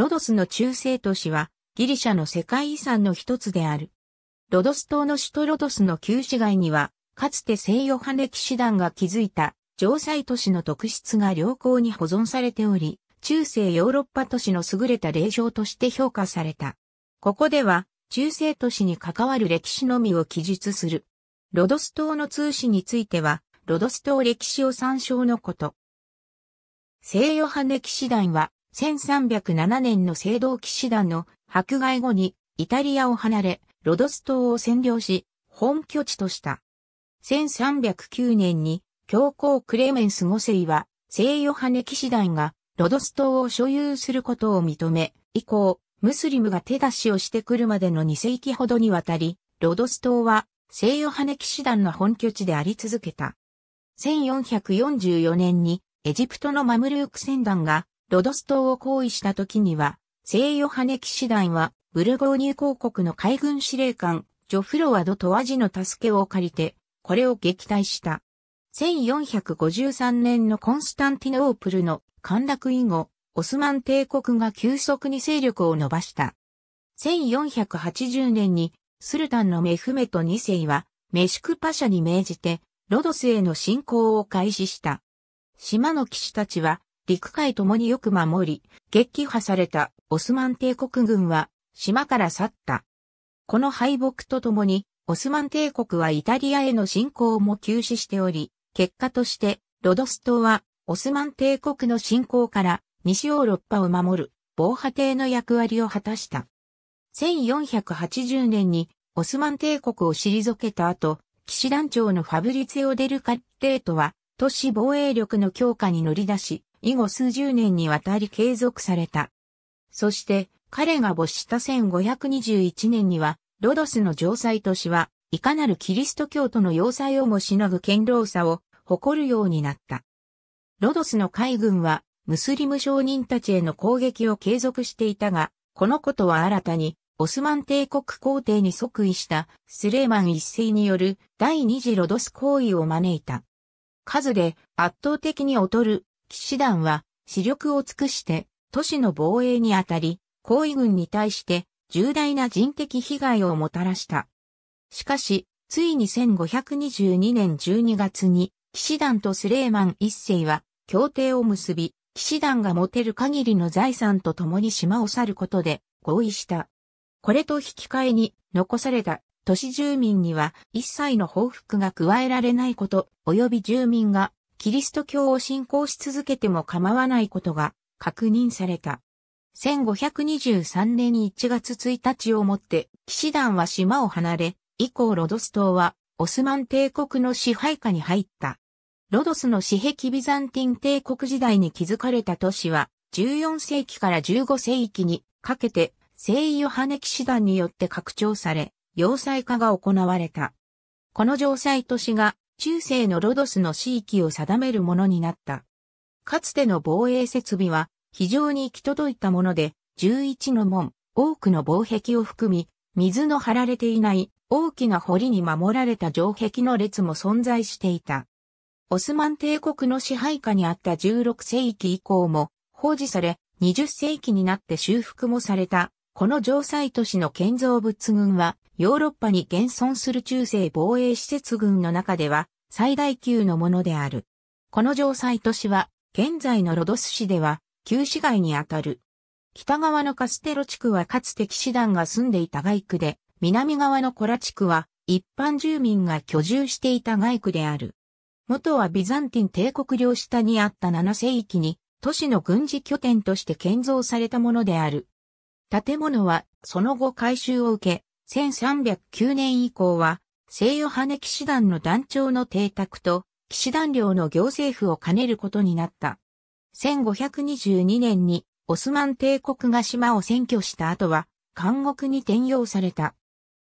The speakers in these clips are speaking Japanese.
ロドスの中世都市はギリシャの世界遺産の一つである。ロドス島の首都ロドスの旧市街には、かつて西ヨハネ騎士団が築いた城塞都市の特質が良好に保存されており、中世ヨーロッパ都市の優れた霊場として評価された。ここでは、中世都市に関わる歴史のみを記述する。ロドス島の通史については、ロドス島歴史を参照のこと。西ヨハネ騎士団は、1307年の聖堂騎士団の迫害後にイタリアを離れ、ロドス島を占領し、本拠地とした。1309年に教皇クレメンス五世は聖ヨハネ騎士団がロドス島を所有することを認め、以降、ムスリムが手出しをしてくるまでの2世紀ほどにわたり、ロドス島は聖ヨハネ騎士団の本拠地であり続けた。1444年にエジプトのマムルーク船団がロドス島を行為した時には、西ヨハネ騎士団は、ブルゴーニュ公国の海軍司令官、ジョフロワド・トワジの助けを借りて、これを撃退した。1453年のコンスタンティノープルの陥落以後、オスマン帝国が急速に勢力を伸ばした。1480年にスルタンのメフメト2世はメシクパシャに命じてロドスへの侵攻を開始した。島の騎士たちは陸海ともによく守り、撃破されたオスマン帝国軍は島から去った。この敗北とともに、オスマン帝国はイタリアへの侵攻も休止しており、結果としてロドス島はオスマン帝国の侵攻から西ヨーロッパを守る防波堤の役割を果たした。1480年にオスマン帝国を退けた後、騎士団長のファブリツェオ・デルカッテートは都市防衛力の強化に乗り出し、以後数十年にわたり継続された。そして、彼が没した1521年には、ロドスの城塞都市は、いかなるキリスト教徒の要塞をもしのぐ堅牢さを誇るようになった。ロドスの海軍は、ムスリム商人たちへの攻撃を継続していたが、このことは新たに、オスマン帝国皇帝に即位したスレーマン一世による第二次ロドス行為を招いた。数で圧倒的に劣る騎士団は、死力を尽くして、都市の防衛にあたり、行為軍に対して重大な人的被害をもたらした。しかし、ついに1522年12月に、騎士団とスレーマン一世は協定を結び、騎士団が持てる限りの財産と共に島を去ることで合意した。これと引き換えに残された都市住民には一切の報復が加えられないこと、及び住民がキリスト教を信仰し続けても構わないことが確認された。1523年1月1日をもって、騎士団は島を離れ、以降ロドス島はオスマン帝国の支配下に入った。ロドスの私壁ビザンティン帝国時代に築かれた都市は、14世紀から15世紀にかけて、聖ヨハネ騎士団によって拡張され、要塞化が行われた。この城塞都市が中世のロドスの地域を定めるものになった。かつての防衛設備は非常に行き届いたもので、11の門、多くの防壁を含み、水の張られていない大きな堀に守られた城壁の列も存在していた。オスマン帝国の支配下にあった16世紀以降も放置され、20世紀になって修復もされたこの城塞都市の建造物群は、ヨーロッパに現存する中世防衛施設群の中では、最大級のものである。この城塞都市は、現在のロドス市では、旧市街にあたる。北側のカステロ地区はかつて騎士団が住んでいた街区で、南側のコラ地区は一般住民が居住していた街区である。元はビザンティン帝国領下にあった7世紀に都市の軍事拠点として建造されたものである。建物はその後改修を受け、1309年以降は、西ヨハネ騎士団の団長の邸宅と、騎士団領の行政府を兼ねることになった。1522年にオスマン帝国が島を占拠した後は、監獄に転用された。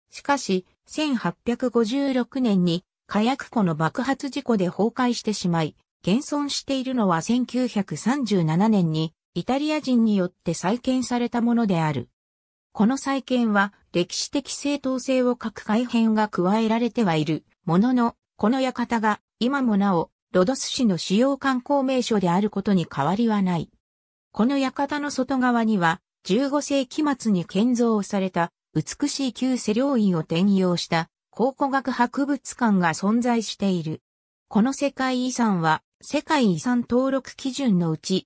しかし、1856年に火薬庫の爆発事故で崩壊してしまい、現存しているのは1937年にイタリア人によって再建されたものである。この再建は歴史的正当性を各改変が加えられてはいるものの、この館が今もなおロドス市の主要観光名所であることに変わりはない。この館の外側には15世紀末に建造された美しい旧世領院を転用した考古学博物館が存在している。この世界遺産は世界遺産登録基準のうち